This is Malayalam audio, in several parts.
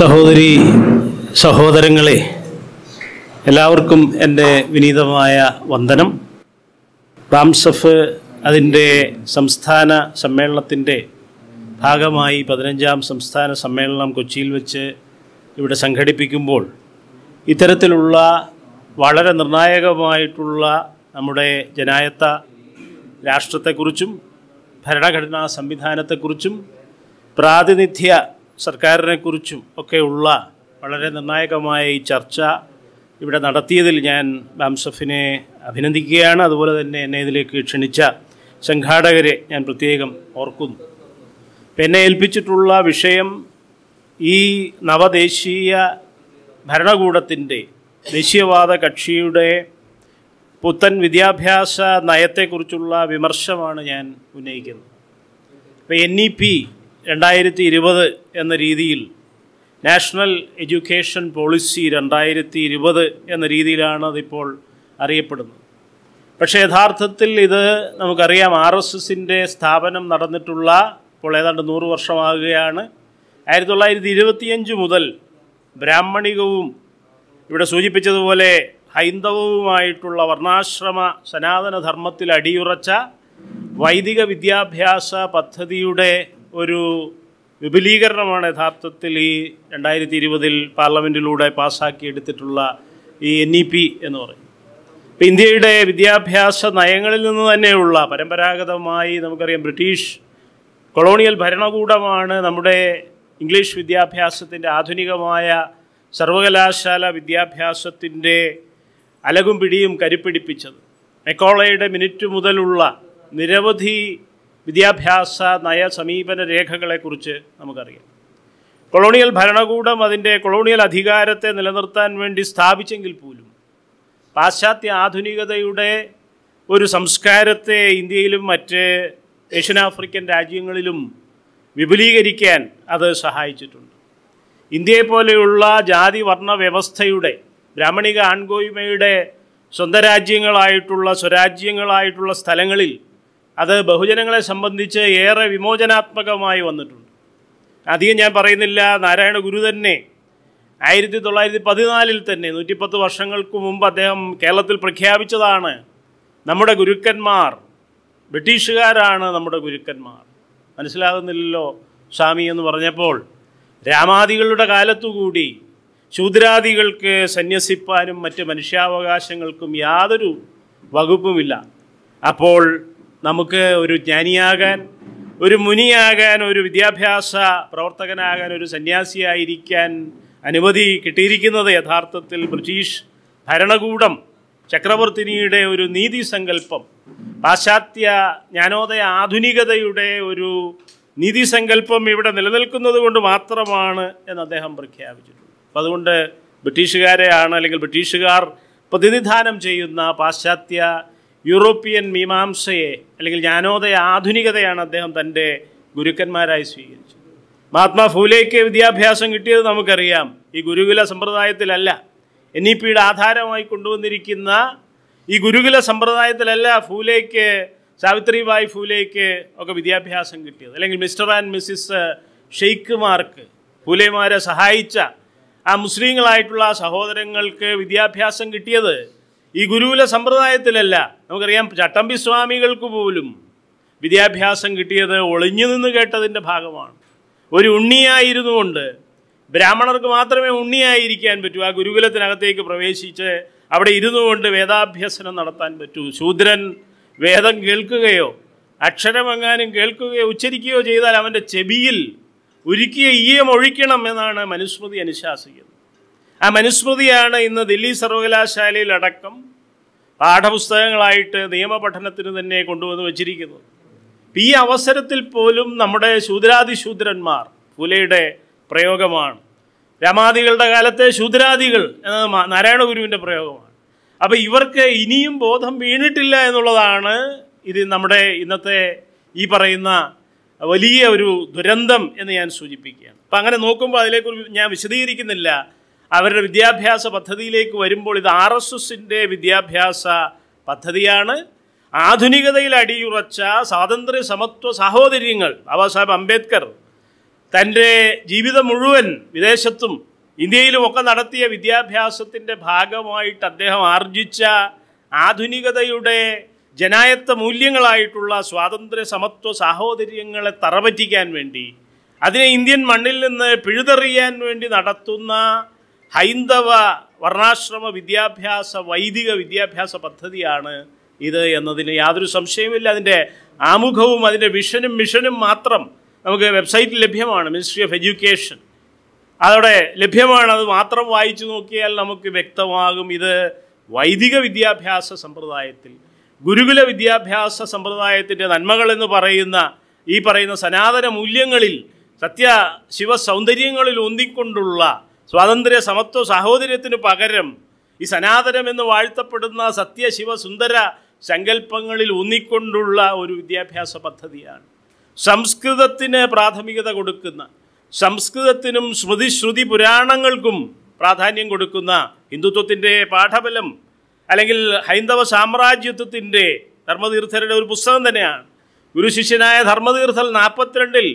സഹോദരി സഹോദരങ്ങളെ എല്ലാവർക്കും എൻ്റെ വിനീതമായ വന്ദനം റാംസഫ് അതിൻ്റെ സംസ്ഥാന സമ്മേളനത്തിൻ്റെ ഭാഗമായി പതിനഞ്ചാം സംസ്ഥാന സമ്മേളനം കൊച്ചിയിൽ വെച്ച് ഇവിടെ സംഘടിപ്പിക്കുമ്പോൾ ഇത്തരത്തിലുള്ള വളരെ നിർണായകമായിട്ടുള്ള നമ്മുടെ ജനായത്ത രാഷ്ട്രത്തെക്കുറിച്ചും ഭരണഘടനാ സംവിധാനത്തെക്കുറിച്ചും പ്രാതിനിധ്യ സർക്കാരിനെക്കുറിച്ചും ഒക്കെയുള്ള വളരെ നിർണായകമായ ഈ ചർച്ച ഇവിടെ നടത്തിയതിൽ ഞാൻ ബാംസഫിനെ അഭിനന്ദിക്കുകയാണ് അതുപോലെ തന്നെ എന്നെ ഇതിലേക്ക് ക്ഷണിച്ച സംഘാടകരെ ഞാൻ പ്രത്യേകം ഓർക്കുന്നു എന്നെ ഏൽപ്പിച്ചിട്ടുള്ള വിഷയം ഈ നവദേശീയ ഭരണകൂടത്തിൻ്റെ ദേശീയവാദ കക്ഷിയുടെ പുത്തൻ വിദ്യാഭ്യാസ നയത്തെക്കുറിച്ചുള്ള വിമർശമാണ് ഞാൻ ഉന്നയിക്കുന്നത് അപ്പോൾ എൻ ഇ പി രണ്ടായിരത്തി ഇരുപത് എന്ന രീതിയിൽ നാഷണൽ എഡ്യൂക്കേഷൻ പോളിസി രണ്ടായിരത്തി ഇരുപത് എന്ന രീതിയിലാണ് അതിപ്പോൾ അറിയപ്പെടുന്നത് പക്ഷേ യഥാർത്ഥത്തിൽ ഇത് നമുക്കറിയാം ആർ എസ് എസിൻ്റെ സ്ഥാപനം നടന്നിട്ടുള്ള ഇപ്പോൾ ഏതാണ്ട് നൂറ് വർഷമാകുകയാണ് ആയിരത്തി തൊള്ളായിരത്തി ഇരുപത്തിയഞ്ച് മുതൽ ബ്രാഹ്മണികവും ഇവിടെ സൂചിപ്പിച്ചതുപോലെ ഹൈന്ദവവുമായിട്ടുള്ള വർണ്ണാശ്രമ സനാതനധർമ്മത്തിൽ അടിയുറച്ച വൈദിക വിദ്യാഭ്യാസ പദ്ധതിയുടെ ഒരു വിപുലീകരണമാണ് യഥാർത്ഥത്തിൽ ഈ രണ്ടായിരത്തി ഇരുപതിൽ പാർലമെൻറ്റിലൂടെ പാസ്സാക്കിയെടുത്തിട്ടുള്ള ഈ എൻ ഇ പി എന്ന് പറയും ഇപ്പം ഇന്ത്യയുടെ വിദ്യാഭ്യാസ നയങ്ങളിൽ നിന്ന് തന്നെയുള്ള പരമ്പരാഗതമായി നമുക്കറിയാം ബ്രിട്ടീഷ് കൊളോണിയൽ ഭരണകൂടമാണ് നമ്മുടെ ഇംഗ്ലീഷ് വിദ്യാഭ്യാസത്തിൻ്റെ ആധുനികമായ സർവകലാശാല വിദ്യാഭ്യാസത്തിൻ്റെ അലകും പിടിയും കരുപ്പിടിപ്പിച്ചത് മെക്കോളയുടെ മിനിറ്റ് മുതലുള്ള നിരവധി വിദ്യാഭ്യാസ നയ സമീപന രേഖകളെക്കുറിച്ച് നമുക്കറിയാം കൊളോണിയൽ ഭരണകൂടം അതിൻ്റെ കൊളോണിയൽ അധികാരത്തെ നിലനിർത്താൻ വേണ്ടി സ്ഥാപിച്ചെങ്കിൽ പോലും പാശ്ചാത്യ ആധുനികതയുടെ ഒരു സംസ്കാരത്തെ ഇന്ത്യയിലും മറ്റ് ഏഷ്യനാഫ്രിക്കൻ രാജ്യങ്ങളിലും വിപുലീകരിക്കാൻ അത് സഹായിച്ചിട്ടുണ്ട് ഇന്ത്യയെപ്പോലെയുള്ള പോലെയുള്ള ജാതി വർണ്ണ വ്യവസ്ഥയുടെ ബ്രാഹ്മണിക ആൺകോയ്മയുടെ സ്വന്തരാജ്യങ്ങളായിട്ടുള്ള സ്വരാജ്യങ്ങളായിട്ടുള്ള സ്ഥലങ്ങളിൽ അത് ബഹുജനങ്ങളെ സംബന്ധിച്ച് ഏറെ വിമോചനാത്മകമായി വന്നിട്ടുണ്ട് അധികം ഞാൻ പറയുന്നില്ല നാരായണ ഗുരു തന്നെ ആയിരത്തി തൊള്ളായിരത്തി പതിനാലിൽ തന്നെ നൂറ്റിപ്പത്ത് വർഷങ്ങൾക്ക് മുമ്പ് അദ്ദേഹം കേരളത്തിൽ പ്രഖ്യാപിച്ചതാണ് നമ്മുടെ ഗുരുക്കന്മാർ ബ്രിട്ടീഷുകാരാണ് നമ്മുടെ ഗുരുക്കന്മാർ മനസ്സിലാകുന്നില്ലല്ലോ സ്വാമി എന്ന് പറഞ്ഞപ്പോൾ രാമാദികളുടെ കാലത്തുകൂടി ശൂദ്രാദികൾക്ക് സന്യസിപ്പാനും മറ്റ് മനുഷ്യാവകാശങ്ങൾക്കും യാതൊരു വകുപ്പുമില്ല അപ്പോൾ നമുക്ക് ഒരു ജ്ഞാനിയാകാൻ ഒരു മുനിയാകാൻ ഒരു വിദ്യാഭ്യാസ പ്രവർത്തകനാകാൻ ഒരു സന്യാസിയായിരിക്കാൻ അനുമതി കിട്ടിയിരിക്കുന്നത് യഥാർത്ഥത്തിൽ ബ്രിട്ടീഷ് ഭരണകൂടം ചക്രവർത്തിനിയുടെ ഒരു നീതി സങ്കല്പം പാശ്ചാത്യ ജ്ഞാനോദയ ആധുനികതയുടെ ഒരു നീതി സങ്കല്പം ഇവിടെ നിലനിൽക്കുന്നത് കൊണ്ട് മാത്രമാണ് എന്ന് അദ്ദേഹം പ്രഖ്യാപിച്ചിട്ടുണ്ട് അപ്പം അതുകൊണ്ട് ബ്രിട്ടീഷുകാരെയാണ് അല്ലെങ്കിൽ ബ്രിട്ടീഷുകാർ പ്രതിനിധാനം ചെയ്യുന്ന പാശ്ചാത്യ യൂറോപ്യൻ മീമാംസയെ അല്ലെങ്കിൽ ജ്ഞാനോദയ ആധുനികതയാണ് അദ്ദേഹം തൻ്റെ ഗുരുക്കന്മാരായി സ്വീകരിച്ചത് മഹാത്മാ ഫൂലേക്ക് വിദ്യാഭ്യാസം കിട്ടിയത് നമുക്കറിയാം ഈ ഗുരുകുല സമ്പ്രദായത്തിലല്ല എൻ ഇ പിയുടെ ആധാരമായി കൊണ്ടുവന്നിരിക്കുന്ന ഈ ഗുരുകുല സമ്പ്രദായത്തിലല്ല ഫൂലേക്ക് സാവിത്രിബായ് ഫൂലേക്ക് ഒക്കെ വിദ്യാഭ്യാസം കിട്ടിയത് അല്ലെങ്കിൽ മിസ്റ്റർ ആൻഡ് മിസ്സിസ് ഷെയ്ഖുമാർക്ക് ഫൂലേമാരെ സഹായിച്ച ആ മുസ്ലിങ്ങളായിട്ടുള്ള സഹോദരങ്ങൾക്ക് വിദ്യാഭ്യാസം കിട്ടിയത് ഈ ഗുരുകുല സമ്പ്രദായത്തിലല്ല നമുക്കറിയാം ചട്ടമ്പി സ്വാമികൾക്ക് പോലും വിദ്യാഭ്യാസം കിട്ടിയത് ഒളിഞ്ഞു നിന്ന് കേട്ടതിൻ്റെ ഭാഗമാണ് ഒരു ഉണ്ണിയായിരുന്നു കൊണ്ട് ബ്രാഹ്മണർക്ക് മാത്രമേ ഉണ്ണിയായിരിക്കാൻ പറ്റൂ ആ ഗുരുകുലത്തിനകത്തേക്ക് പ്രവേശിച്ച് അവിടെ ഇരുന്നു കൊണ്ട് വേദാഭ്യസനം നടത്താൻ പറ്റൂ ശൂദ്രൻ വേദം കേൾക്കുകയോ അക്ഷരമെങ്ങാനും കേൾക്കുകയോ ഉച്ചരിക്കുകയോ ചെയ്താൽ അവൻ്റെ ചെവിയിൽ ഒരുക്കിയ ഈയം ഒഴിക്കണം എന്നാണ് മനുസ്മൃതി അനുശാസിക്കുന്നത് ആ മനുസ്മൃതിയാണ് ഇന്ന് ദില്ലി സർവകലാശാലയിലടക്കം പാഠപുസ്തകങ്ങളായിട്ട് നിയമപഠനത്തിന് തന്നെ കൊണ്ടുവന്ന് വച്ചിരിക്കുന്നത് ഈ അവസരത്തിൽ പോലും നമ്മുടെ ശൂദ്രാതിശൂദ്രന്മാർ പുലയുടെ പ്രയോഗമാണ് രമാദികളുടെ കാലത്തെ ശൂദ്രാദികൾ എന്നത് നാരായണ ഗുരുവിൻ്റെ പ്രയോഗമാണ് അപ്പോൾ ഇവർക്ക് ഇനിയും ബോധം വീണിട്ടില്ല എന്നുള്ളതാണ് ഇത് നമ്മുടെ ഇന്നത്തെ ഈ പറയുന്ന വലിയ ഒരു ദുരന്തം എന്ന് ഞാൻ സൂചിപ്പിക്കുകയാണ് അപ്പം അങ്ങനെ നോക്കുമ്പോൾ അതിലേക്കുറിച്ച് ഞാൻ വിശദീകരിക്കുന്നില്ല അവരുടെ വിദ്യാഭ്യാസ പദ്ധതിയിലേക്ക് വരുമ്പോൾ ഇത് ആർ എസ് എസിൻ്റെ വിദ്യാഭ്യാസ പദ്ധതിയാണ് ആധുനികതയിൽ അടിയുറച്ച സ്വാതന്ത്ര്യ സമത്വ സാഹോദര്യങ്ങൾ ബാബാ സാഹേബ് അംബേദ്കർ തൻ്റെ ജീവിതം മുഴുവൻ വിദേശത്തും ഇന്ത്യയിലുമൊക്കെ നടത്തിയ വിദ്യാഭ്യാസത്തിൻ്റെ ഭാഗമായിട്ട് അദ്ദേഹം ആർജിച്ച ആധുനികതയുടെ ജനായത്വ മൂല്യങ്ങളായിട്ടുള്ള സ്വാതന്ത്ര്യ സമത്വ സാഹോദര്യങ്ങളെ തറപറ്റിക്കാൻ വേണ്ടി അതിനെ ഇന്ത്യൻ മണ്ണിൽ നിന്ന് പിഴുതെറിയാൻ വേണ്ടി നടത്തുന്ന ഹൈന്ദവ വർണ്ണാശ്രമ വിദ്യാഭ്യാസ വൈദിക വിദ്യാഭ്യാസ പദ്ധതിയാണ് ഇത് എന്നതിന് യാതൊരു സംശയവുമില്ല അതിൻ്റെ ആമുഖവും അതിൻ്റെ വിഷനും മിഷനും മാത്രം നമുക്ക് വെബ്സൈറ്റിൽ ലഭ്യമാണ് മിനിസ്ട്രി ഓഫ് എഡ്യൂക്കേഷൻ അതവിടെ ലഭ്യമാണ് അത് മാത്രം വായിച്ചു നോക്കിയാൽ നമുക്ക് വ്യക്തമാകും ഇത് വൈദിക വിദ്യാഭ്യാസ സമ്പ്രദായത്തിൽ ഗുരുകുല വിദ്യാഭ്യാസ സമ്പ്രദായത്തിൻ്റെ എന്ന് പറയുന്ന ഈ പറയുന്ന സനാതന മൂല്യങ്ങളിൽ സത്യ ശിവസൗന്ദര്യങ്ങളിൽ ഒന്നിക്കൊണ്ടുള്ള സ്വാതന്ത്ര്യ സമത്വ സാഹോദര്യത്തിന് പകരം ഈ സനാതനം എന്ന് വാഴ്ത്തപ്പെടുന്ന സത്യശിവസുന്ദര സങ്കല്പങ്ങളിൽ ഊന്നിക്കൊണ്ടുള്ള ഒരു വിദ്യാഭ്യാസ പദ്ധതിയാണ് സംസ്കൃതത്തിന് പ്രാഥമികത കൊടുക്കുന്ന സംസ്കൃതത്തിനും സ്മൃതിശ്രുതി ശ്രുതി പുരാണങ്ങൾക്കും പ്രാധാന്യം കൊടുക്കുന്ന ഹിന്ദുത്വത്തിൻ്റെ പാഠബലം അല്ലെങ്കിൽ ഹൈന്ദവ സാമ്രാജ്യത്വത്തിൻ്റെ ധർമ്മതീർത്ഥരുടെ ഒരു പുസ്തകം തന്നെയാണ് ഗുരുശിഷ്യനായ ധർമ്മതീർത്ഥൽ നാൽപ്പത്തിരണ്ടിൽ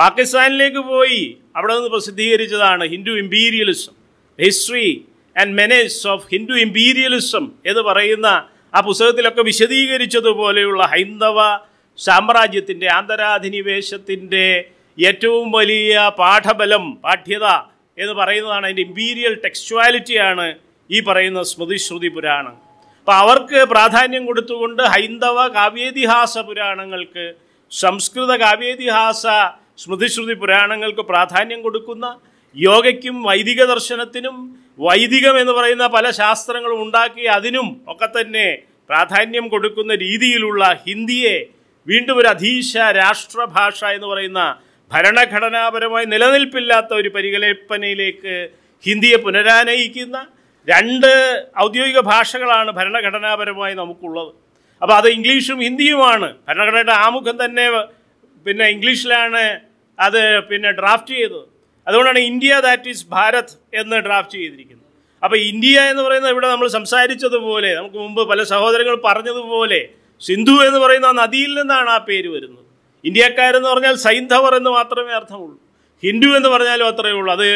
പാകിസ്ഥാനിലേക്ക് പോയി അവിടെ നിന്ന് പ്രസിദ്ധീകരിച്ചതാണ് Hindu imperialism history and menace of Hindu imperialism എന്ന് പറയുന്ന ആ പുസ്തകത്തിലൊക്കെ വിശദീകരിച്ചതുപോലെയുള്ള ഹൈന്ദവ സാമ്രാജ്യത്തിൻ്റെ ആന്തരാധിനിവേശത്തിൻ്റെ ഏറ്റവും വലിയ പാഠബലം പാഠ്യത എന്ന് പറയുന്നതാണ് അതിൻ്റെ ഇമ്പീരിയൽ ടെക്സ്ച്വാലിറ്റിയാണ് ഈ പറയുന്ന സ്മൃതിശ്രുതി പുരാണം അപ്പോൾ അവർക്ക് പ്രാധാന്യം കൊടുത്തുകൊണ്ട് ഹൈന്ദവ കാവ്യേതിഹാസ പുരാണങ്ങൾക്ക് സംസ്കൃത കാവ്യേതിഹാസ സ്മൃതിശ്രുതി പുരാണങ്ങൾക്ക് പ്രാധാന്യം കൊടുക്കുന്ന യോഗയ്ക്കും വൈദിക ദർശനത്തിനും വൈദികം എന്ന് പറയുന്ന പല ശാസ്ത്രങ്ങളും ഉണ്ടാക്കി അതിനും ഒക്കെ തന്നെ പ്രാധാന്യം കൊടുക്കുന്ന രീതിയിലുള്ള ഹിന്ദിയെ വീണ്ടും ഒരു അധീശ രാഷ്ട്രഭാഷ എന്ന് പറയുന്ന ഭരണഘടനാപരമായി നിലനിൽപ്പില്ലാത്ത ഒരു പരികല്പനയിലേക്ക് ഹിന്ദിയെ പുനരാനയിക്കുന്ന രണ്ട് ഔദ്യോഗിക ഭാഷകളാണ് ഭരണഘടനാപരമായി നമുക്കുള്ളത് അപ്പോൾ അത് ഇംഗ്ലീഷും ഹിന്ദിയുമാണ് ഭരണഘടനയുടെ ആമുഖം തന്നെ പിന്നെ ഇംഗ്ലീഷിലാണ് അത് പിന്നെ ഡ്രാഫ്റ്റ് ചെയ്തത് അതുകൊണ്ടാണ് ഇന്ത്യ ദാറ്റ് ഈസ് ഭാരത് എന്ന് ഡ്രാഫ്റ്റ് ചെയ്തിരിക്കുന്നത് അപ്പോൾ ഇന്ത്യ എന്ന് പറയുന്നത് ഇവിടെ നമ്മൾ സംസാരിച്ചതുപോലെ നമുക്ക് മുമ്പ് പല സഹോദരങ്ങൾ പറഞ്ഞതുപോലെ സിന്ധു എന്ന് പറയുന്ന നദിയിൽ നിന്നാണ് ആ പേര് വരുന്നത് ഇന്ത്യക്കാരെന്ന് പറഞ്ഞാൽ സൈന്ധവർ എന്ന് മാത്രമേ അർത്ഥമുള്ളൂ ഹിന്ദു എന്ന് പറഞ്ഞാലും അത്രയേ ഉള്ളൂ അത്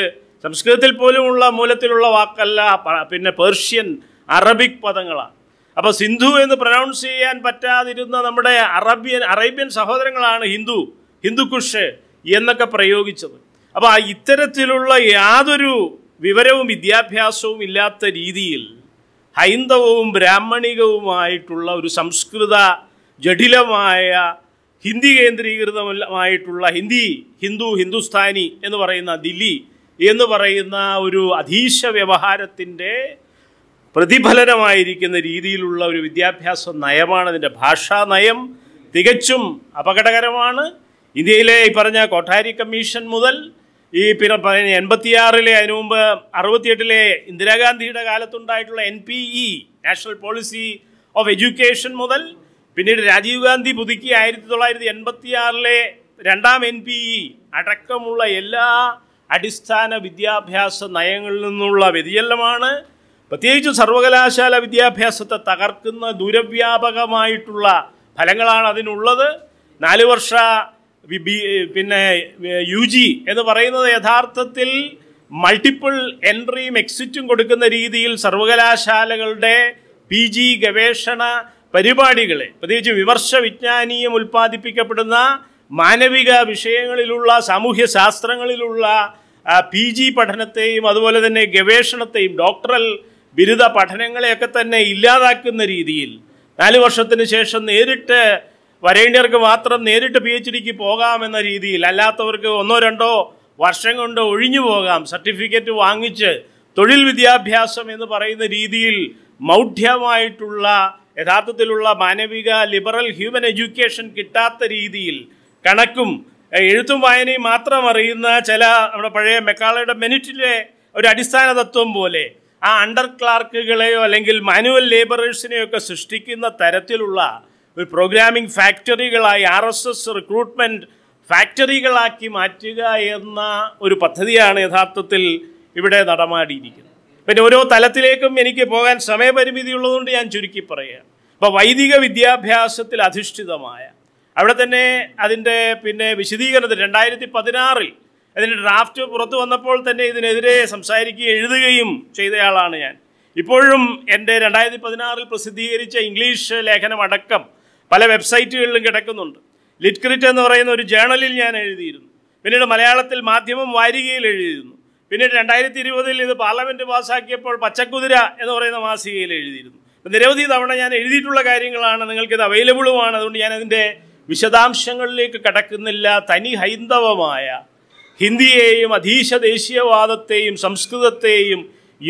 സംസ്കൃതത്തിൽ പോലും ഉള്ള മൂലത്തിലുള്ള വാക്കല്ല പിന്നെ പേർഷ്യൻ അറബിക് പദങ്ങളാണ് അപ്പോൾ സിന്ധു എന്ന് പ്രൊനൗൺസ് ചെയ്യാൻ പറ്റാതിരുന്ന നമ്മുടെ അറബിയൻ അറേബ്യൻ സഹോദരങ്ങളാണ് ഹിന്ദു ഹിന്ദുക്കുഷ് എന്നൊക്കെ പ്രയോഗിച്ചത് അപ്പോൾ ഇത്തരത്തിലുള്ള യാതൊരു വിവരവും വിദ്യാഭ്യാസവും ഇല്ലാത്ത രീതിയിൽ ഹൈന്ദവവും ബ്രാഹ്മണികവുമായിട്ടുള്ള ഒരു സംസ്കൃത ജടിലമായ ഹിന്ദി കേന്ദ്രീകൃതമായിട്ടുള്ള ഹിന്ദി ഹിന്ദു ഹിന്ദുസ്ഥാനി എന്ന് പറയുന്ന ദില്ലി എന്ന് പറയുന്ന ഒരു അധീശ വ്യവഹാരത്തിൻ്റെ പ്രതിഫലനമായിരിക്കുന്ന രീതിയിലുള്ള ഒരു വിദ്യാഭ്യാസ നയമാണ് അതിൻ്റെ ഭാഷാ നയം തികച്ചും അപകടകരമാണ് ഇന്ത്യയിലെ ഈ പറഞ്ഞ കൊട്ടാരി കമ്മീഷൻ മുതൽ ഈ പിന്നെ പറഞ്ഞ എൺപത്തിയാറിലെ അതിനു മുമ്പ് അറുപത്തിയെട്ടിലെ ഇന്ദിരാഗാന്ധിയുടെ കാലത്തുണ്ടായിട്ടുള്ള N P E national policy of education മുതൽ പിന്നീട് രാജീവ് ഗാന്ധി പുതുക്കി ആയിരത്തി തൊള്ളായിരത്തി എൺപത്തിയാറിലെ രണ്ടാം എൻ പി ഇ അടക്കമുള്ള എല്ലാ അടിസ്ഥാന വിദ്യാഭ്യാസ നയങ്ങളിൽ നിന്നുള്ള വ്യതിചലനമാണ് പ്രത്യേകിച്ചും സർവകലാശാല വിദ്യാഭ്യാസത്തെ തകർക്കുന്ന ദുരവ്യാപകമായിട്ടുള്ള ഫലങ്ങളാണ് അതിനുള്ളത് നാല് വർഷ പിന്നെ യു ജി എന്ന് പറയുന്നത് യഥാർത്ഥത്തിൽ മൾട്ടിപ്പിൾ എൻട്രിയും എക്സിറ്റും കൊടുക്കുന്ന രീതിയിൽ സർവകലാശാലകളുടെ പി ജി ഗവേഷണ പരിപാടികളെ പ്രത്യേകിച്ച് വിമർശ വിജ്ഞാനീയം ഉൽപ്പാദിപ്പിക്കപ്പെടുന്ന മാനവിക വിഷയങ്ങളിലുള്ള സാമൂഹ്യ ശാസ്ത്രങ്ങളിലുള്ള പി ജി പഠനത്തെയും അതുപോലെ തന്നെ ഗവേഷണത്തെയും ഡോക്ടറൽ ബിരുദ പഠനങ്ങളെയൊക്കെ തന്നെ ഇല്ലാതാക്കുന്ന രീതിയിൽ നാല് വർഷത്തിന് ശേഷം നേരിട്ട് വരേണ്യർക്ക് മാത്രം നേരിട്ട് പി എച്ച് ഡിക്ക് പോകാമെന്ന രീതിയിൽ അല്ലാത്തവർക്ക് ഒന്നോ രണ്ടോ വർഷം കൊണ്ട് ഒഴിഞ്ഞു പോകാം സർട്ടിഫിക്കറ്റ് വാങ്ങിച്ച് തൊഴിൽ വിദ്യാഭ്യാസം എന്ന് പറയുന്ന രീതിയിൽ മൗഢ്യമായിട്ടുള്ള യഥാർത്ഥത്തിലുള്ള മാനവിക ലിബറൽ ഹ്യൂമൻ എഡ്യൂക്കേഷൻ കിട്ടാത്ത രീതിയിൽ കണക്കും എഴുത്തും വായനയും മാത്രം അറിയുന്ന ചില നമ്മുടെ പഴയ മെക്കാളയുടെ മെനിറ്റിലെ ഒരു അടിസ്ഥാന തത്വം പോലെ ആ അണ്ടർ ക്ലാർക്കുകളെയോ അല്ലെങ്കിൽ മാനുവൽ ലേബറേഴ്സിനെയോ ഒക്കെ സൃഷ്ടിക്കുന്ന തരത്തിലുള്ള ഒരു പ്രോഗ്രാമിംഗ് ഫാക്ടറികളായി ആർ എസ് എസ് റിക്രൂട്ട്മെൻറ്റ് ഫാക്ടറികളാക്കി മാറ്റുക എന്ന ഒരു പദ്ധതിയാണ് യഥാർത്ഥത്തിൽ ഇവിടെ നടമാടിയിരിക്കുന്നത് പിന്നെ ഓരോ തലത്തിലേക്കും എനിക്ക് പോകാൻ സമയപരിമിതി ഉള്ളതുകൊണ്ട് ഞാൻ ചുരുക്കി പറയുക അപ്പോൾ വൈദിക വിദ്യാഭ്യാസത്തിൽ അധിഷ്ഠിതമായ അവിടെ തന്നെ അതിൻ്റെ പിന്നെ വിശദീകരണത്തിൽ രണ്ടായിരത്തി പതിനാറിൽ അതിൻ്റെ ഡ്രാഫ്റ്റ് പുറത്ത് വന്നപ്പോൾ തന്നെ ഇതിനെതിരെ സംസാരിക്കുകയും എഴുതുകയും ചെയ്തയാളാണ് ഞാൻ ഇപ്പോഴും എൻ്റെ രണ്ടായിരത്തി പതിനാറിൽ പ്രസിദ്ധീകരിച്ച ഇംഗ്ലീഷ് ലേഖനമടക്കം പല വെബ്സൈറ്റുകളിലും കിടക്കുന്നുണ്ട് ലിറ്റ്ക്രിറ്റ് എന്ന് പറയുന്ന ഒരു ജേണലിൽ ഞാൻ എഴുതിയിരുന്നു പിന്നീട് മലയാളത്തിൽ മാധ്യമം വാരികയിൽ എഴുതിയിരുന്നു പിന്നീട് രണ്ടായിരത്തി ഇരുപതിൽ ഇത് പാർലമെൻറ്റ് പാസ്സാക്കിയപ്പോൾ പച്ചക്കുതിര എന്ന് പറയുന്ന മാസികയിൽ എഴുതിയിരുന്നു നിരവധി തവണ ഞാൻ എഴുതിയിട്ടുള്ള കാര്യങ്ങളാണ് നിങ്ങൾക്കിത് അവൈലബിളുമാണ് അതുകൊണ്ട് ഞാൻ അതിൻ്റെ വിശദാംശങ്ങളിലേക്ക് കടക്കുന്നില്ല തനി ഹൈന്ദവമായ ഹിന്ദിയെയും അധീശ ദേശീയവാദത്തെയും സംസ്കൃതത്തെയും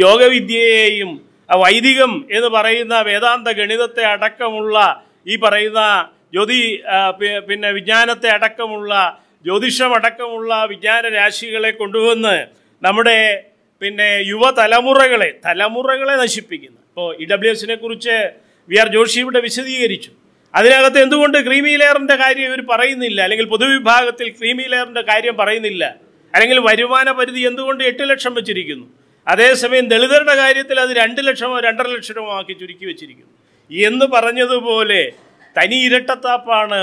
യോഗവിദ്യയെയും വൈദികം എന്ന് പറയുന്ന വേദാന്ത ഗണിതത്തെ അടക്കമുള്ള ഈ പറയുന്ന ജ്യോതി പിന്നെ വിജ്ഞാനത്തെ അടക്കമുള്ള ജ്യോതിഷമടക്കമുള്ള വിജ്ഞാന രാശികളെ കൊണ്ടുവന്ന് നമ്മുടെ പിന്നെ യുവതലമുറകളെ തലമുറകളെ നശിപ്പിക്കുന്നു ഇപ്പോൾ ഇ ഡബ്ല്യു എസിനെ കുറിച്ച് വി ആർ ജോഷി ഇവിടെ വിശദീകരിച്ചു അതിനകത്ത് എന്തുകൊണ്ട് ക്രീമി ലെയറിന്റെ കാര്യം ഇവർ പറയുന്നില്ല അല്ലെങ്കിൽ പൊതുവിഭാഗത്തിൽ ക്രീമി ലെയറിന്റെ കാര്യം പറയുന്നില്ല അല്ലെങ്കിൽ വരുമാന പരിധി എന്തുകൊണ്ട് എട്ട് ലക്ഷം വെച്ചിരിക്കുന്നു അതേസമയം ദളിതരുടെ കാര്യത്തിൽ അത് രണ്ട് ലക്ഷമോ രണ്ടര ലക്ഷമോ ആക്കി ചുരുക്കി വെച്ചിരിക്കുന്നു എന്ന് പറഞ്ഞതുപോലെ തനി ഇരട്ടത്താപ്പാണ്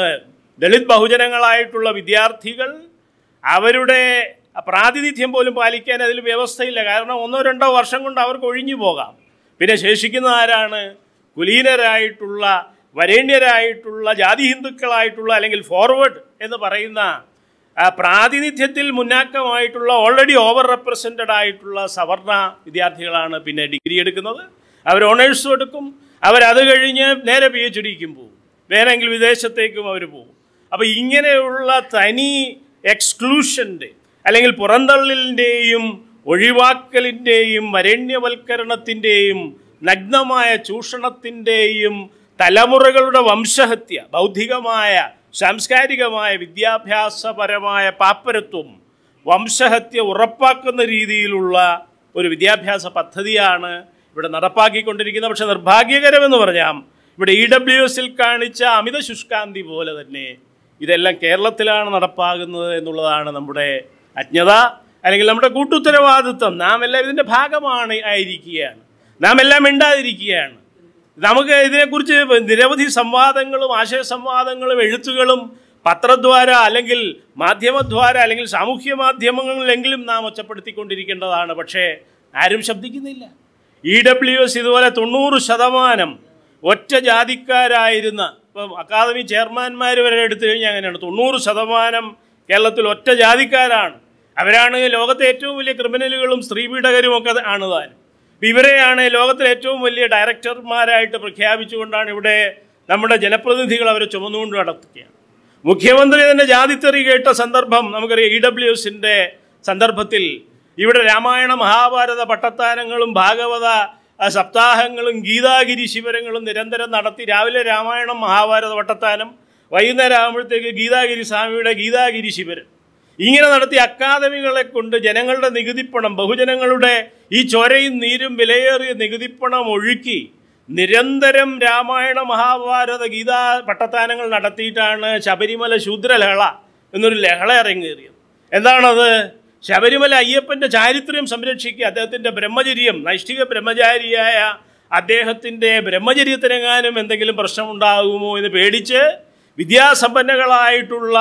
ദളിത് ബഹുജനങ്ങളായിട്ടുള്ള വിദ്യാർത്ഥികൾ അവരുടെ പ്രാതിനിധ്യം പോലും പാലിക്കാൻ അതിൽ വ്യവസ്ഥയില്ല കാരണം ഒന്നോ രണ്ടോ വർഷം കൊണ്ട് അവർക്ക് ഒഴിഞ്ഞു പോകാം പിന്നെ ശേഷിക്കുന്ന ആരാണ് കുലീനരായിട്ടുള്ള വരേണ്യരായിട്ടുള്ള ജാതി ഹിന്ദുക്കളായിട്ടുള്ള അല്ലെങ്കിൽ ഫോർവേഡ് എന്ന് പറയുന്ന പ്രാതിനിധ്യത്തിൽ മുന്നാക്കമായിട്ടുള്ള ഓൾറെഡി ഓവർ റെപ്രസെൻറ്റഡ് ആയിട്ടുള്ള സവർണ വിദ്യാർത്ഥികളാണ് പിന്നെ ഡിഗ്രി എടുക്കുന്നത് അവർ ഓണേഴ്സും എടുക്കും അവരത് കഴിഞ്ഞ് നേരെ പി എച്ച് ഡിക്കും പോകും വേണമെങ്കിൽ വിദേശത്തേക്കും അവർ പോകും അപ്പോൾ ഇങ്ങനെയുള്ള തനി എക്സ്ക്ലൂഷൻ്റെ അല്ലെങ്കിൽ പുറന്തള്ളലിൻ്റെയും ഒഴിവാക്കലിൻ്റെയും വരേണ്യവൽക്കരണത്തിൻ്റെയും നഗ്നമായ ചൂഷണത്തിൻ്റെയും തലമുറകളുടെ വംശഹത്യ ബൗദ്ധികമായ സാംസ്കാരികമായ വിദ്യാഭ്യാസപരമായ പാപ്പരത്വം വംശഹത്യ ഉറപ്പാക്കുന്ന രീതിയിലുള്ള ഒരു വിദ്യാഭ്യാസ പദ്ധതിയാണ് ഇവിടെ നടപ്പാക്കിക്കൊണ്ടിരിക്കുന്നത് പക്ഷേ നിർഭാഗ്യകരമെന്ന് പറഞ്ഞാൽ ഇവിടെ ഇ ഡബ്ല്യു എസിൽ കാണിച്ച അമിത ശുഷ്കാന്തി പോലെ തന്നെ ഇതെല്ലാം കേരളത്തിലാണ് നടപ്പാകുന്നത് എന്നുള്ളതാണ് നമ്മുടെ അജ്ഞത അല്ലെങ്കിൽ നമ്മുടെ കൂട്ടുത്തരവാദിത്വം നാം എല്ലാം ഇതിൻ്റെ ഭാഗമാണ് ആയിരിക്കുകയാണ് നാം എല്ലാം മിണ്ടാതിരിക്കുകയാണ് നമുക്ക് ഇതിനെക്കുറിച്ച് നിരവധി സംവാദങ്ങളും ആശയ സംവാദങ്ങളും എഴുത്തുകളും പത്രദ്വാര അല്ലെങ്കിൽ മാധ്യമദ്വാര അല്ലെങ്കിൽ സാമൂഹ്യ മാധ്യമങ്ങളിലെങ്കിലും നാം ഒച്ചപ്പെടുത്തിക്കൊണ്ടിരിക്കേണ്ടതാണ് പക്ഷേ ആരും ശബ്ദിക്കുന്നില്ല ഇ ഡബ്ല്യു എസ് ഇതുപോലെ തൊണ്ണൂറ് ശതമാനം ഒറ്റ ജാതിക്കാരായിരുന്ന ഇപ്പം അക്കാദമി ചെയർമാൻമാർ വരെ എടുത്തു കഴിഞ്ഞാൽ അങ്ങനെയാണ് തൊണ്ണൂറ് ശതമാനം കേരളത്തിൽ ഒറ്റ ജാതിക്കാരാണ് അവരാണ് ലോകത്തെ ഏറ്റവും വലിയ ക്രിമിനലുകളും സ്ത്രീപീഡകരും ഒക്കെ ആണ് താനും വിവരയാണ് ലോകത്തിലെ ഏറ്റവും വലിയ ഡയറക്ടർമാരായിട്ട് പ്രഖ്യാപിച്ചുകൊണ്ടാണ് ഇവിടെ നമ്മുടെ ജനപ്രതിനിധികൾ അവരെ ചുമന്നുകൊണ്ട് നടത്തുകയാണ് മുഖ്യമന്ത്രി തന്നെ തെറി കേട്ട സന്ദർഭം നമുക്കറിയാം ഇ ഡബ്ല്യു എസിൻ്റെ സന്ദർഭത്തിൽ ഇവിടെ രാമായണ മഹാഭാരത പട്ടത്താനങ്ങളും ഭാഗവത സപ്താഹങ്ങളും ഗീതാഗിരി ശിവരങ്ങളും നിരന്തരം നടത്തി രാവിലെ രാമായണം മഹാഭാരത പട്ടത്താനം വൈകുന്നേരം ആകുമ്പോഴത്തേക്ക് ഗീതാഗിരി സ്വാമിയുടെ ഗീതാഗിരി ശിവരം ഇങ്ങനെ നടത്തിയ അക്കാദമികളെ കൊണ്ട് ജനങ്ങളുടെ നികുതിപ്പണം ബഹുജനങ്ങളുടെ ഈ ചൊരയും നീരും വിലയേറിയ നികുതിപ്പണം ഒഴുക്കി നിരന്തരം രാമായണ മഹാഭാരത ഗീതാ പട്ടത്താനങ്ങൾ നടത്തിയിട്ടാണ് ശബരിമല ശൂദ്രലഹള എന്നൊരു ലഹള ഇറങ്ങേറിയത് എന്താണത് ശബരിമല അയ്യപ്പൻ്റെ ചാരിത്രം സംരക്ഷിക്കുക അദ്ദേഹത്തിൻ്റെ ബ്രഹ്മചര്യം നൈഷ്ഠിക ബ്രഹ്മചാരിയായ അദ്ദേഹത്തിൻ്റെ ബ്രഹ്മചര്യത്തിനെങ്ങാനും എന്തെങ്കിലും പ്രശ്നമുണ്ടാകുമോ എന്ന് പേടിച്ച് വിദ്യാസമ്പന്നകളായിട്ടുള്ള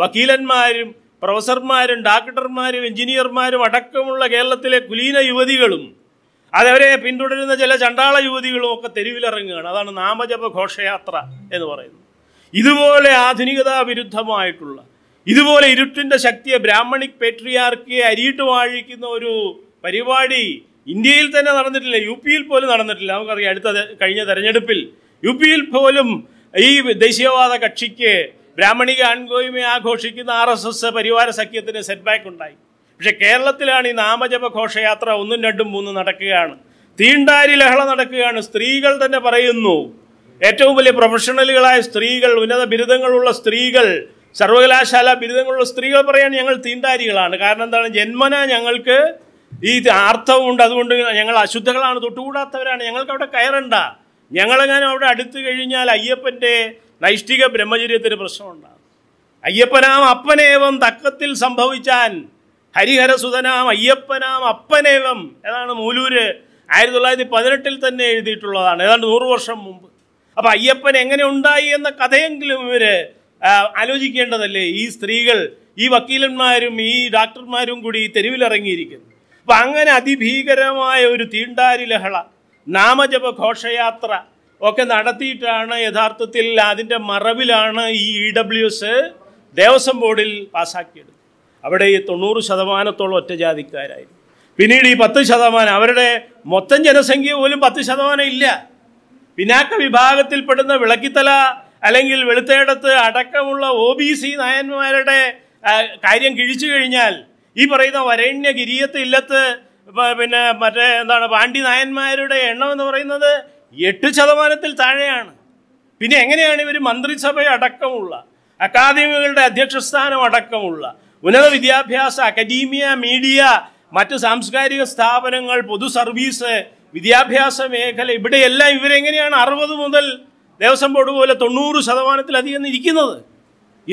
വക്കീലന്മാരും പ്രൊഫസർമാരും ഡോക്ടർമാരും എഞ്ചിനീയർമാരും അടക്കമുള്ള കേരളത്തിലെ കുലീന യുവതികളും അതവരെ പിന്തുടരുന്ന ചില ചണ്ടാള യുവതികളും ഒക്കെ തെരുവിലിറങ്ങുകയാണ് അതാണ് നാമജപ ഘോഷയാത്ര എന്ന് പറയുന്നത് ഇതുപോലെ ആധുനികതാ വിരുദ്ധമായിട്ടുള്ള ഇതുപോലെ ഇരുട്ടിൻ്റെ ശക്തിയെ ബ്രാഹ്മണിക് പേട്രിയാർക്കിയെ അരിയിട്ട് വാഴിക്കുന്ന ഒരു പരിപാടി ഇന്ത്യയിൽ തന്നെ നടന്നിട്ടില്ല യു പിയിൽ പോലും നടന്നിട്ടില്ല നമുക്കറിയാം അടുത്ത കഴിഞ്ഞ തെരഞ്ഞെടുപ്പിൽ യു പിയിൽ പോലും ഈ ദേശീയവാദ കക്ഷിക്ക് ബ്രാഹ്മണിക അൺഗോയ്മയെ ആഘോഷിക്കുന്ന ആർ എസ് എസ് പരിവാര സഖ്യത്തിന് ബാക്ക് ഉണ്ടായി പക്ഷെ കേരളത്തിലാണ് ഈ നാമജപ ഘോഷയാത്ര ഒന്നും രണ്ടും മൂന്നും നടക്കുകയാണ് തീണ്ടാരി ലഹള നടക്കുകയാണ് സ്ത്രീകൾ തന്നെ പറയുന്നു ഏറ്റവും വലിയ പ്രൊഫഷണലുകളായ സ്ത്രീകൾ ഉന്നത ബിരുദങ്ങളുള്ള സ്ത്രീകൾ സർവകലാശാല ബിരുദങ്ങളുള്ള സ്ത്രീകൾ പറയാൻ ഞങ്ങൾ തീണ്ടാരികളാണ് കാരണം എന്താണ് ജന്മന ഞങ്ങൾക്ക് ഈ അർത്ഥവുമുണ്ട് അതുകൊണ്ട് ഞങ്ങൾ അശുദ്ധകളാണ് തൊട്ടുകൂടാത്തവരാണ് ഞങ്ങൾക്ക് അവിടെ കയറണ്ട ഞങ്ങളെങ്ങാനും അവിടെ അടുത്തു കഴിഞ്ഞാൽ അയ്യപ്പൻ്റെ നൈഷ്ഠിക ബ്രഹ്മചര്യത്തിന് പ്രശ്നമുണ്ടാകും അയ്യപ്പനാം അപ്പനേവം തക്കത്തിൽ സംഭവിച്ചാൽ ഹരിഹരസുതനാം അയ്യപ്പനാം അപ്പനേവം ഏതാണ് മൂലൂര് ആയിരത്തി തൊള്ളായിരത്തി പതിനെട്ടിൽ തന്നെ എഴുതിയിട്ടുള്ളതാണ് ഏതാണ്ട് നൂറു വർഷം മുമ്പ് അപ്പം അയ്യപ്പൻ എങ്ങനെ ഉണ്ടായി എന്ന കഥയെങ്കിലും ഇവർ ആലോചിക്കേണ്ടതല്ലേ ഈ സ്ത്രീകൾ ഈ വക്കീലന്മാരും ഈ ഡോക്ടർമാരും കൂടി തെരുവിലിറങ്ങിയിരിക്കുന്നു അപ്പം അങ്ങനെ അതിഭീകരമായ ഒരു തീണ്ടാരി ലഹള നാമജപ ഘോഷയാത്ര ഒക്കെ നടത്തിയിട്ടാണ് യഥാർത്ഥത്തിൽ അതിൻ്റെ മറവിലാണ് ഈ ഇ ഡബ്ല്യു എസ് ദേവസ്വം ബോർഡിൽ പാസ്സാക്കിയത് അവിടെ ഈ തൊണ്ണൂറ് ശതമാനത്തോളം ഒറ്റജാതിക്കാരായിരുന്നു പിന്നീട് ഈ പത്ത് ശതമാനം അവരുടെ മൊത്തം ജനസംഖ്യ പോലും പത്ത് ശതമാനം ഇല്ല പിന്നാക്ക വിഭാഗത്തിൽപ്പെടുന്ന വിളക്കിത്തല അല്ലെങ്കിൽ വെളുത്തേടത്ത് അടക്കമുള്ള ഒ ബി സി നായന്മാരുടെ കാര്യം കിഴിച്ചു കഴിഞ്ഞാൽ ഈ പറയുന്ന വരേണ്യ ഗിരിയത്ത് ഇല്ലത്ത് പിന്നെ മറ്റേ എന്താണ് പാണ്ഡി നായന്മാരുടെ എണ്ണം എന്ന് പറയുന്നത് എട്ട് ശതമാനത്തിൽ താഴെയാണ് പിന്നെ എങ്ങനെയാണ് ഇവർ മന്ത്രിസഭ അടക്കമുള്ള അക്കാദമികളുടെ അധ്യക്ഷസ്ഥാനം അടക്കമുള്ള ഉന്നത വിദ്യാഭ്യാസ അക്കഡീമിയ മീഡിയ മറ്റ് സാംസ്കാരിക സ്ഥാപനങ്ങൾ പൊതു സർവീസ് വിദ്യാഭ്യാസ മേഖല ഇവിടെയെല്ലാം ഇവരെങ്ങനെയാണ് അറുപത് മുതൽ ദേവസ്വം ബോർഡ് പോലെ തൊണ്ണൂറ് ശതമാനത്തിലധികം ഇരിക്കുന്നത്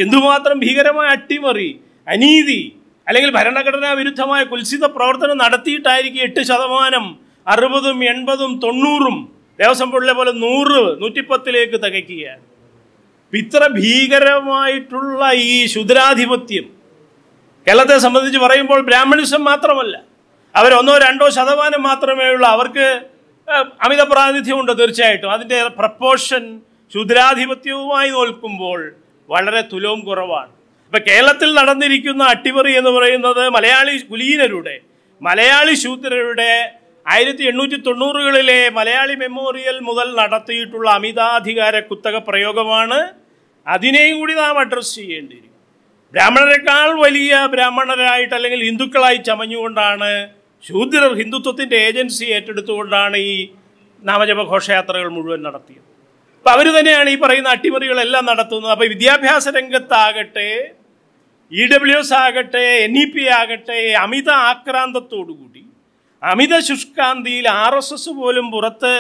എന്തുമാത്രം ഭീകരമായ അട്ടിമറി അനീതി അല്ലെങ്കിൽ ഭരണഘടനാ വിരുദ്ധമായ കുൽസിത പ്രവർത്തനം നടത്തിയിട്ടായിരിക്കും എട്ട് ശതമാനം അറുപതും എൺപതും തൊണ്ണൂറും ദേവസ്വം ബോർഡിലെ പോലെ നൂറ് നൂറ്റിപ്പത്തിലേക്ക് തികയ്ക്കുകയാണ് ഇത്ര ഭീകരമായിട്ടുള്ള ഈ ശുദ്രാധിപത്യം കേരളത്തെ സംബന്ധിച്ച് പറയുമ്പോൾ ബ്രാഹ്മണിസം മാത്രമല്ല അവരൊന്നോ രണ്ടോ ശതമാനം മാത്രമേ ഉള്ളൂ അവർക്ക് അമിത പ്രാതിനിധ്യമുണ്ട് തീർച്ചയായിട്ടും അതിൻ്റെ പ്രപ്പോർഷൻ ശുദ്രാധിപത്യവുമായി നോൽക്കുമ്പോൾ വളരെ തുലവും കുറവാണ് ഇപ്പം കേരളത്തിൽ നടന്നിരിക്കുന്ന അട്ടിമറി എന്ന് പറയുന്നത് മലയാളി കുലീനരുടെ മലയാളി ശൂദ്രരുടെ ആയിരത്തി എണ്ണൂറ്റി തൊണ്ണൂറുകളിലെ മലയാളി മെമ്മോറിയൽ മുതൽ നടത്തിയിട്ടുള്ള അമിതാധികാര കുത്തക പ്രയോഗമാണ് അതിനെയും കൂടി നാം അഡ്രസ്സ് ചെയ്യേണ്ടിയിരിക്കും ബ്രാഹ്മണരെക്കാൾ വലിയ ബ്രാഹ്മണരായിട്ട് അല്ലെങ്കിൽ ഹിന്ദുക്കളായി ചമഞ്ഞുകൊണ്ടാണ് ശൂദ്രർ ഹിന്ദുത്വത്തിൻ്റെ ഏജൻസി ഏറ്റെടുത്തുകൊണ്ടാണ് ഈ നാമജപ ഘോഷയാത്രകൾ മുഴുവൻ നടത്തിയത് അപ്പോൾ അവർ തന്നെയാണ് ഈ പറയുന്ന അട്ടിമറികളെല്ലാം നടത്തുന്നത് അപ്പോൾ വിദ്യാഭ്യാസ രംഗത്താകട്ടെ ഇ ഡബ്ല്യു എസ് ആകട്ടെ എൻ ഇ പി ആകട്ടെ അമിത ആക്രാന്തത്തോടുകൂടി അമിത ശുഷ്കാന്തിയിൽ ആർ എസ് എസ് പോലും പുറത്ത്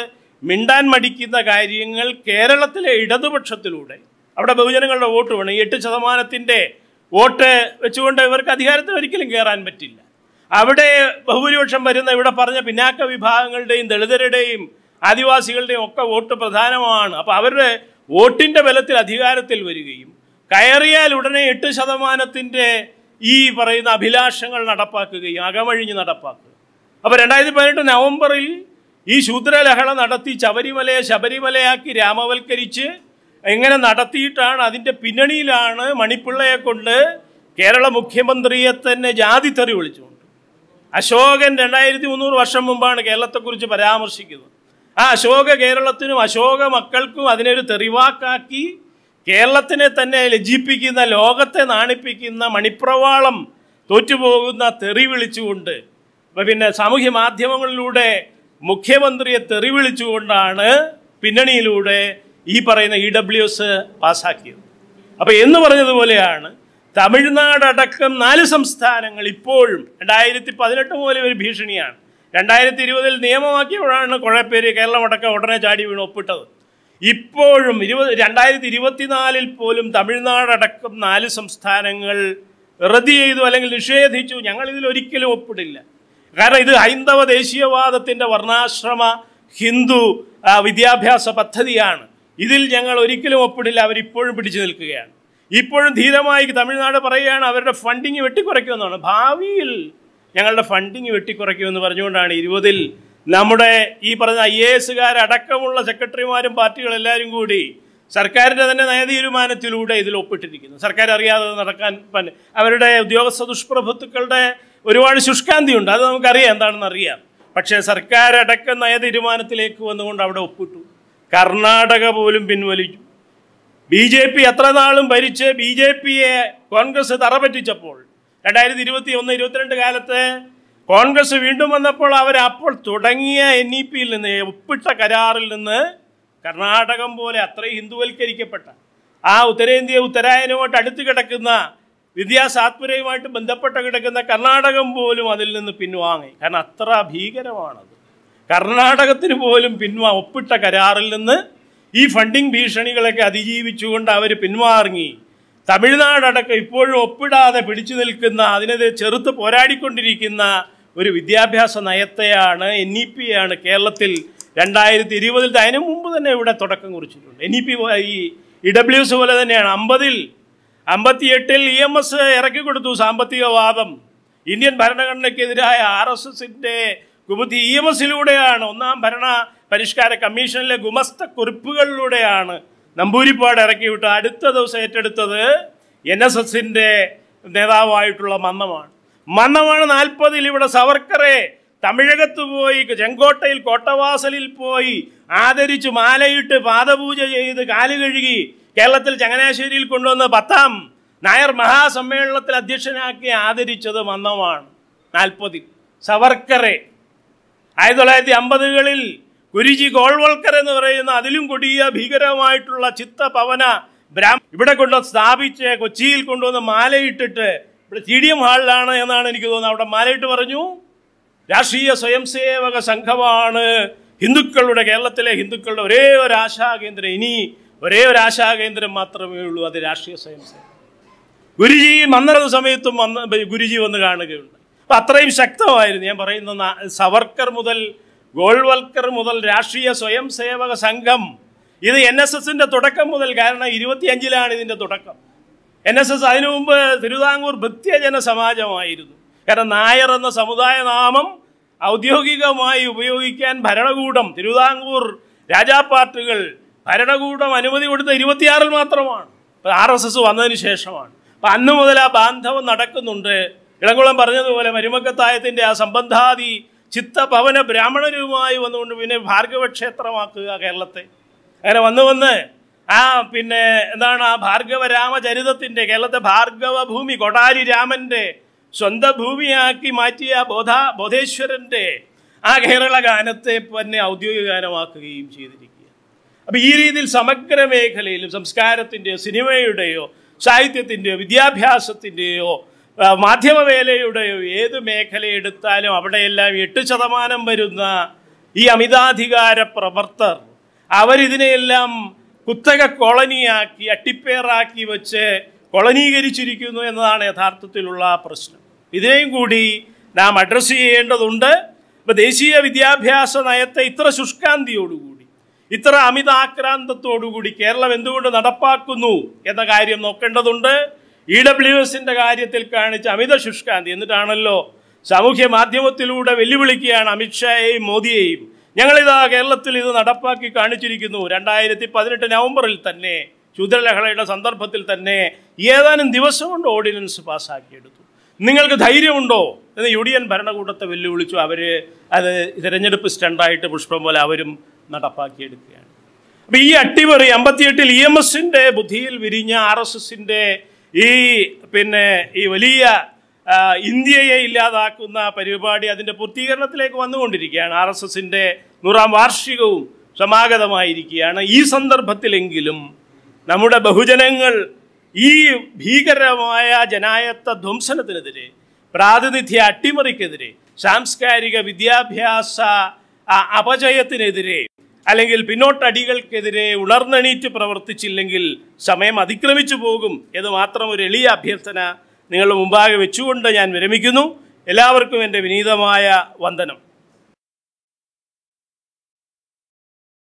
മിണ്ടാൻ മടിക്കുന്ന കാര്യങ്ങൾ കേരളത്തിലെ ഇടതുപക്ഷത്തിലൂടെ അവിടെ ബഹുജനങ്ങളുടെ വോട്ട് വേണം എട്ട് ശതമാനത്തിൻ്റെ വോട്ട് വെച്ചുകൊണ്ട് ഇവർക്ക് അധികാരത്തിൽ ഒരിക്കലും കയറാൻ പറ്റില്ല അവിടെ ബഹുഭൂരിപക്ഷം വരുന്ന ഇവിടെ പറഞ്ഞ പിന്നാക്ക വിഭാഗങ്ങളുടെയും ദളിതരുടെയും ആദിവാസികളുടെയും ഒക്കെ വോട്ട് പ്രധാനമാണ് അപ്പോൾ അവരുടെ വോട്ടിൻ്റെ ബലത്തിൽ അധികാരത്തിൽ വരികയും കയറിയാൽ ഉടനെ എട്ട് ശതമാനത്തിൻ്റെ ഈ പറയുന്ന അഭിലാഷങ്ങൾ നടപ്പാക്കുകയും അകമഴിഞ്ഞ് നടപ്പാക്കുക അപ്പോൾ രണ്ടായിരത്തി പതിനെട്ട് നവംബറിൽ ഈ ശൂദ്രലഹള നടത്തി ശബരിമലയെ ശബരിമലയാക്കി രാമവൽക്കരിച്ച് എങ്ങനെ നടത്തിയിട്ടാണ് അതിൻ്റെ പിന്നണിയിലാണ് മണിപ്പിള്ളയെ കൊണ്ട് കേരള മുഖ്യമന്ത്രിയെ തന്നെ ജാതി തെറി വിളിച്ചുകൊണ്ട് അശോകൻ രണ്ടായിരത്തി മുന്നൂറ് വർഷം മുമ്പാണ് കേരളത്തെക്കുറിച്ച് പരാമർശിക്കുന്നത് ആ അശോക കേരളത്തിനും അശോക മക്കൾക്കും അതിനൊരു തെറിവാക്കാക്കി കേരളത്തിനെ തന്നെ ലജ്ജിപ്പിക്കുന്ന ലോകത്തെ നാണിപ്പിക്കുന്ന മണിപ്രവാളം തോറ്റുപോകുന്ന തെറി വിളിച്ചുകൊണ്ട് പിന്നെ സാമൂഹ്യ മാധ്യമങ്ങളിലൂടെ മുഖ്യമന്ത്രിയെ തെറിവിളിച്ചുകൊണ്ടാണ് പിന്നണിയിലൂടെ ഈ പറയുന്ന ഇ ഡബ്ല്യു എസ് പാസ്സാക്കിയത് അപ്പോൾ എന്ന് പറഞ്ഞതുപോലെയാണ് തമിഴ്നാട് അടക്കം നാല് സംസ്ഥാനങ്ങൾ ഇപ്പോഴും രണ്ടായിരത്തി പതിനെട്ട് പോലെ ഒരു ഭീഷണിയാണ് രണ്ടായിരത്തി ഇരുപതിൽ നിയമമാക്കിയപ്പോഴാണ് കുറേ പേര് കേരളം അടക്കം ഉടനെ ചാടി വീണ് ഒപ്പിട്ടത് ഇപ്പോഴും ഇരുപത് രണ്ടായിരത്തി ഇരുപത്തിനാലിൽ പോലും തമിഴ്നാട് അടക്കം നാല് സംസ്ഥാനങ്ങൾ റദ്ദ് ചെയ്തു അല്ലെങ്കിൽ നിഷേധിച്ചു ഞങ്ങളിതിൽ ഒരിക്കലും ഒപ്പിടില്ല കാരണം ഇത് ഹൈന്ദവ ദേശീയവാദത്തിൻ്റെ വർണ്ണാശ്രമ ഹിന്ദു വിദ്യാഭ്യാസ പദ്ധതിയാണ് ഇതിൽ ഞങ്ങൾ ഒരിക്കലും ഒപ്പിടില്ല അവരിപ്പോഴും പിടിച്ചു നിൽക്കുകയാണ് ഇപ്പോഴും ധീരമായി തമിഴ്നാട് പറയുകയാണ് അവരുടെ ഫണ്ടിങ് വെട്ടിക്കുറയ്ക്കുമെന്നാണ് ഭാവിയിൽ ഞങ്ങളുടെ ഫണ്ടിങ് വെട്ടിക്കുറയ്ക്കുമെന്ന് പറഞ്ഞുകൊണ്ടാണ് ഇരുപതിൽ നമ്മുടെ ഈ പറഞ്ഞ ഐ എ എസുകാരടക്കമുള്ള സെക്രട്ടറിമാരും പാർട്ടികളെല്ലാവരും കൂടി സർക്കാരിൻ്റെ തന്നെ നയതീരുമാനത്തിലൂടെ ഇതിൽ ഒപ്പിട്ടിരിക്കുന്നു സർക്കാർ അറിയാതെ നടക്കാൻ അവരുടെ ഉദ്യോഗസ്ഥ ദുഷ്പ്രഭുത്തുക്കളുടെ ഒരുപാട് ശുഷ്കാന്തിയുണ്ട് അത് നമുക്കറിയാം എന്താണെന്ന് അറിയാം പക്ഷേ സർക്കാർ അടക്ക നയ തീരുമാനത്തിലേക്ക് വന്നുകൊണ്ട് അവിടെ ഒപ്പിട്ടു കർണാടക പോലും പിൻവലിച്ചു ബി ജെ പി എത്ര നാളും ഭരിച്ച് ബി ജെ പിയെ കോൺഗ്രസ് തറപറ്റിച്ചപ്പോൾ രണ്ടായിരത്തി ഇരുപത്തി ഒന്ന് ഇരുപത്തിരണ്ട് കാലത്ത് കോൺഗ്രസ് വീണ്ടും വന്നപ്പോൾ അവർ അപ്പോൾ തുടങ്ങിയ എൻ ഇ പിയിൽ നിന്ന് ഒപ്പിട്ട കരാറിൽ നിന്ന് കർണാടകം പോലെ അത്രയും ഹിന്ദുവൽക്കരിക്കപ്പെട്ട ആ ഉത്തരേന്ത്യ ഉത്തരായനുമായിട്ട് അടുത്ത് കിടക്കുന്ന വിദ്യാസാത്മരയുമായിട്ട് ബന്ധപ്പെട്ട് കിടക്കുന്ന കർണാടകം പോലും അതിൽ നിന്ന് പിൻവാങ്ങി കാരണം അത്ര ഭീകരമാണത് കർണാടകത്തിന് പോലും പിൻവാ ഒപ്പിട്ട കരാറിൽ നിന്ന് ഈ ഫണ്ടിങ് ഭീഷണികളൊക്കെ അതിജീവിച്ചുകൊണ്ട് അവർ പിൻവാങ്ങി തമിഴ്നാടടക്കം ഇപ്പോഴും ഒപ്പിടാതെ പിടിച്ചു നിൽക്കുന്ന അതിനെതിരെ ചെറുത്ത് പോരാടിക്കൊണ്ടിരിക്കുന്ന ഒരു വിദ്യാഭ്യാസ നയത്തെയാണ് എൻ ഇ പി ആണ് കേരളത്തിൽ രണ്ടായിരത്തി ഇരുപതിൽ അതിനു മുമ്പ് തന്നെ ഇവിടെ തുടക്കം കുറിച്ചിട്ടുണ്ട് എൻ ഇ പി ഈ ഇ ഡബ്ല്യു എസ് പോലെ തന്നെയാണ് അമ്പതിൽ എട്ടിൽ ഇ എം എസ് ഇറക്കി കൊടുത്തു സാമ്പത്തികവാദം ഇന്ത്യൻ ഭരണഘടനയ്ക്കെതിരായ ആർ എസ് എസിൻ്റെ കുബുദ്ധി ഇ എം എസിലൂടെയാണ് ഒന്നാം ഭരണ പരിഷ്കാര കമ്മീഷനിലെ ഗുമസ്ത കുറിപ്പുകളിലൂടെയാണ് നമ്പൂരിപ്പാട് ഇറക്കിവിട്ട് അടുത്ത ദിവസം ഏറ്റെടുത്തത് എൻ എസ് എസിൻ്റെ നേതാവായിട്ടുള്ള മന്നമാണ് മന്നമാണ് നാൽപ്പതിൽ ഇവിടെ സവർക്കറെ തമിഴകത്ത് പോയി ചെങ്കോട്ടയിൽ കോട്ടവാസലിൽ പോയി ആദരിച്ച് മാലയിട്ട് പാദപൂജ ചെയ്ത് കാലുകഴുകി കേരളത്തിൽ ചങ്ങനാശ്ശേരിയിൽ കൊണ്ടുവന്ന പത്താം നായർ മഹാസമ്മേളനത്തിൽ അധ്യക്ഷനാക്കി ആദരിച്ചത് മന്നമാണ് നാൽപ്പതിൽ സവർക്കറെ ആയിരത്തി തൊള്ളായിരത്തി അമ്പതുകളിൽ ഗുരുജി ഗോൾവൾക്കർ എന്ന് പറയുന്ന അതിലും കൊടിയ ഭീകരമായിട്ടുള്ള ചിത്തപവന ബ്രാഹ്മ ഇവിടെ കൊണ്ട് സ്ഥാപിച്ച് കൊച്ചിയിൽ കൊണ്ടുവന്ന് മാലയിട്ടിട്ട് ഇവിടെ ടി ഡി എം ഹാളിലാണ് എന്നാണ് എനിക്ക് തോന്നുന്നത് അവിടെ മാലയിട്ട് പറഞ്ഞു രാഷ്ട്രീയ സ്വയംസേവക സംഘമാണ് ഹിന്ദുക്കളുടെ കേരളത്തിലെ ഹിന്ദുക്കളുടെ ഒരേ ഒരു ആശാകേന്ദ്രം ഇനി ഒരേ ഒരു ആശാകേന്ദ്രം മാത്രമേ ഉള്ളൂ അത് രാഷ്ട്രീയ സേവ ഗുരുജി അന്നൊരു സമയത്തും വന്ന് ഗുരുജി വന്ന് കാണുകയുണ്ട് അപ്പം അത്രയും ശക്തമായിരുന്നു ഞാൻ പറയുന്ന സവർക്കർ മുതൽ ഗോൾവൽക്കർ മുതൽ രാഷ്ട്രീയ സ്വയം സേവക സംഘം ഇത് എൻ എസ് എസിൻ്റെ തുടക്കം മുതൽ കാരണം ഇരുപത്തിയഞ്ചിലാണ് ഇതിൻ്റെ തുടക്കം എൻ എസ് എസ് അതിനു മുമ്പ് തിരുവിതാംകൂർ ഭൃത്യജന സമാജമായിരുന്നു കാരണം നായർ എന്ന സമുദായ നാമം ഔദ്യോഗികമായി ഉപയോഗിക്കാൻ ഭരണകൂടം തിരുവിതാംകൂർ രാജാപാർട്ടികൾ ഭരണകൂടം അനുമതി കൊടുത്ത ഇരുപത്തിയാറിൽ മാത്രമാണ് ആർ എസ് എസ് വന്നതിന് ശേഷമാണ് അപ്പം അന്ന് മുതൽ ആ ബാന്ധവം നടക്കുന്നുണ്ട് ഇളംകുളം പറഞ്ഞതുപോലെ മരുമക്കത്തായത്തിൻ്റെ ആ സംബന്ധാദി ചിത്തഭവന ബ്രാഹ്മണരുമായി വന്നുകൊണ്ട് പിന്നെ ഭാർഗവ ക്ഷേത്രമാക്കുക കേരളത്തെ അങ്ങനെ വന്ന് വന്ന് ആ പിന്നെ എന്താണ് ആ ഭാർഗവ രാമചരിതത്തിൻ്റെ കേരളത്തെ ഭാർഗവ ഭൂമി കൊടാരി രാമൻ്റെ സ്വന്തം ഭൂമിയാക്കി മാറ്റിയ ബോധ ബോധേശ്വരൻ്റെ ആ കേരള ഗാനത്തെ തന്നെ ഔദ്യോഗിക ഗാനമാക്കുകയും ചെയ്തിരിക്കും അപ്പോൾ ഈ രീതിയിൽ സമഗ്ര മേഖലയിലും സംസ്കാരത്തിൻ്റെയോ സിനിമയുടെയോ സാഹിത്യത്തിൻ്റെയോ വിദ്യാഭ്യാസത്തിൻ്റെയോ മാധ്യമവേലയുടെയോ ഏത് മേഖല എടുത്താലും അവിടെയെല്ലാം എട്ട് ശതമാനം വരുന്ന ഈ അമിതാധികാര പ്രവർത്തർ അവരിതിനെയെല്ലാം കുത്തക കോളനിയാക്കി അട്ടിപ്പേറാക്കി വെച്ച് കൊളനീകരിച്ചിരിക്കുന്നു എന്നതാണ് യഥാർത്ഥത്തിലുള്ള പ്രശ്നം ഇതിനെയും കൂടി നാം അഡ്രസ്സ് ചെയ്യേണ്ടതുണ്ട് ഇപ്പോൾ ദേശീയ വിദ്യാഭ്യാസ നയത്തെ ഇത്ര ശുഷ്കാന്തിയോടുകൂടി ഇത്ര അമിതാക്രാന്തത്തോടുകൂടി കേരളം എന്തുകൊണ്ട് നടപ്പാക്കുന്നു എന്ന കാര്യം നോക്കേണ്ടതുണ്ട് ഇ e ഡബ്ല്യു എസിൻ്റെ കാര്യത്തിൽ കാണിച്ച അമിത ശുഷ്കാന്തി എന്നിട്ടാണല്ലോ സാമൂഹ്യ മാധ്യമത്തിലൂടെ വെല്ലുവിളിക്കുകയാണ് അമിത്ഷായെയും മോദിയെയും ഞങ്ങളിതാ കേരളത്തിൽ ഇത് നടപ്പാക്കി കാണിച്ചിരിക്കുന്നു രണ്ടായിരത്തി പതിനെട്ട് നവംബറിൽ തന്നെ ശുദ്ധലഹളയുടെ സന്ദർഭത്തിൽ തന്നെ ഏതാനും ദിവസം കൊണ്ട് ഓർഡിനൻസ് പാസ്സാക്കിയെടുത്തു നിങ്ങൾക്ക് ധൈര്യമുണ്ടോ എന്ന് യു ഡി എൻ ഭരണകൂടത്തെ വെല്ലുവിളിച്ചു അവർ അത് തിരഞ്ഞെടുപ്പ് സ്റ്റണ്ടായിട്ട് പുഷ്പം പോലെ അവരും നടപ്പാക്കിയെടുക്കുകയാണ് അപ്പം ഈ അട്ടിമറി അമ്പത്തിയെട്ടിൽ ഇ എം എസിൻ്റെ ബുദ്ധിയിൽ വിരിഞ്ഞ ആർ എസ് എസിൻ്റെ ഈ പിന്നെ ഈ വലിയ ഇന്ത്യയെ ഇല്ലാതാക്കുന്ന പരിപാടി അതിൻ്റെ പൂർത്തീകരണത്തിലേക്ക് വന്നുകൊണ്ടിരിക്കുകയാണ് ആർ എസ് എസിൻ്റെ നൂറാം വാർഷികവും സമാഗതമായിരിക്കുകയാണ് ഈ സന്ദർഭത്തിലെങ്കിലും നമ്മുടെ ബഹുജനങ്ങൾ ഈ ഭീകരമായ ജനായത്ത ധ്വംസനത്തിനെതിരെ പ്രാതിനിധ്യ അട്ടിമറിക്കെതിരെ സാംസ്കാരിക വിദ്യാഭ്യാസ അപജയത്തിനെതിരെ അല്ലെങ്കിൽ പിന്നോട്ടടികൾക്കെതിരെ ഉണർന്നെണീറ്റ് പ്രവർത്തിച്ചില്ലെങ്കിൽ സമയം അതിക്രമിച്ചു പോകും എന്ന് മാത്രം ഒരു എളിയ അഭ്യർത്ഥന നിങ്ങളുടെ മുമ്പാകെ വെച്ചുകൊണ്ട് ഞാൻ വിരമിക്കുന്നു എല്ലാവർക്കും എൻ്റെ വിനീതമായ വന്ദനം